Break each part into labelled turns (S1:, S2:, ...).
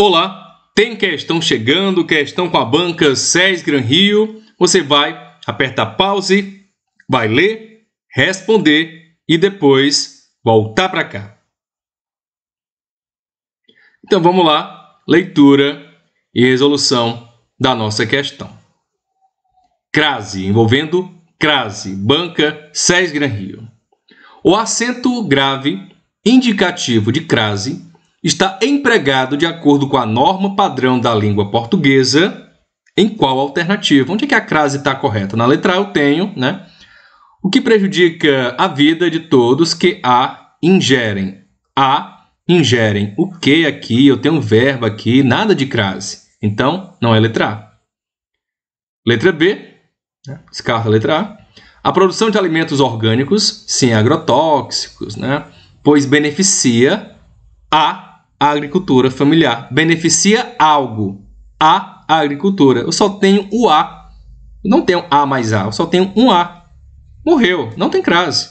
S1: Olá, tem questão chegando, questão com a banca SES Gran Rio. Você vai apertar pause, vai ler, responder e depois voltar para cá. Então vamos lá, leitura e resolução da nossa questão. Crase, envolvendo crase, banca SES Gran Rio. O acento grave indicativo de crase está empregado de acordo com a norma padrão da língua portuguesa em qual alternativa? Onde é que a crase está correta? Na letra A eu tenho, né? O que prejudica a vida de todos que A ingerem. A ingerem o que aqui? Eu tenho um verbo aqui, nada de crase. Então, não é letra A. Letra B, né? descarta a letra A. A produção de alimentos orgânicos, sem agrotóxicos, né? pois beneficia a a agricultura familiar. Beneficia algo. A agricultura. Eu só tenho o A. Eu não tenho A mais A, eu só tenho um A. Morreu, não tem crase.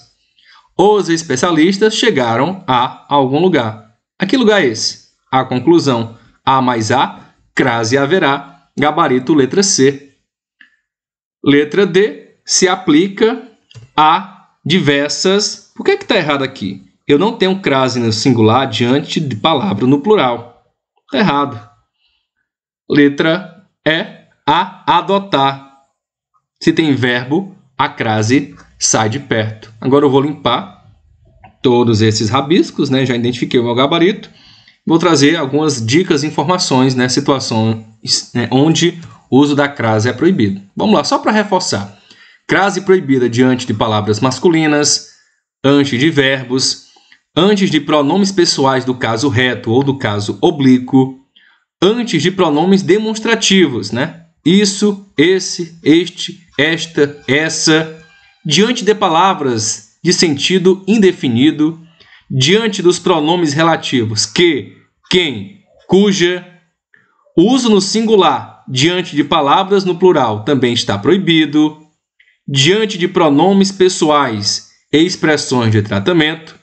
S1: Os especialistas chegaram a algum lugar. A que lugar é esse? A conclusão. A mais A, crase haverá. Gabarito, letra C. Letra D, se aplica a diversas. Por que é está errado aqui? Eu não tenho crase no singular diante de palavra no plural. Tá errado. Letra é a adotar. Se tem verbo, a crase sai de perto. Agora eu vou limpar todos esses rabiscos, né? Já identifiquei o meu gabarito. Vou trazer algumas dicas e informações, né? Situações né? onde o uso da crase é proibido. Vamos lá, só para reforçar. Crase proibida diante de palavras masculinas, antes de verbos, antes de pronomes pessoais do caso reto ou do caso oblíquo, antes de pronomes demonstrativos, né? Isso, esse, este, esta, essa, diante de palavras de sentido indefinido, diante dos pronomes relativos que, quem, cuja, o uso no singular diante de palavras no plural também está proibido, diante de pronomes pessoais e expressões de tratamento,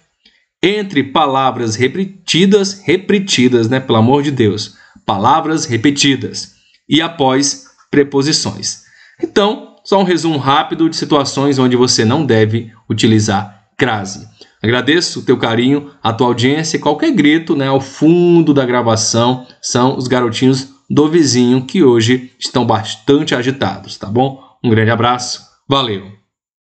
S1: entre palavras repetidas, repetidas, né? Pelo amor de Deus. Palavras repetidas. E após preposições. Então, só um resumo rápido de situações onde você não deve utilizar crase. Agradeço o teu carinho, a tua audiência. Qualquer grito né, ao fundo da gravação são os garotinhos do vizinho que hoje estão bastante agitados, tá bom? Um grande abraço, valeu!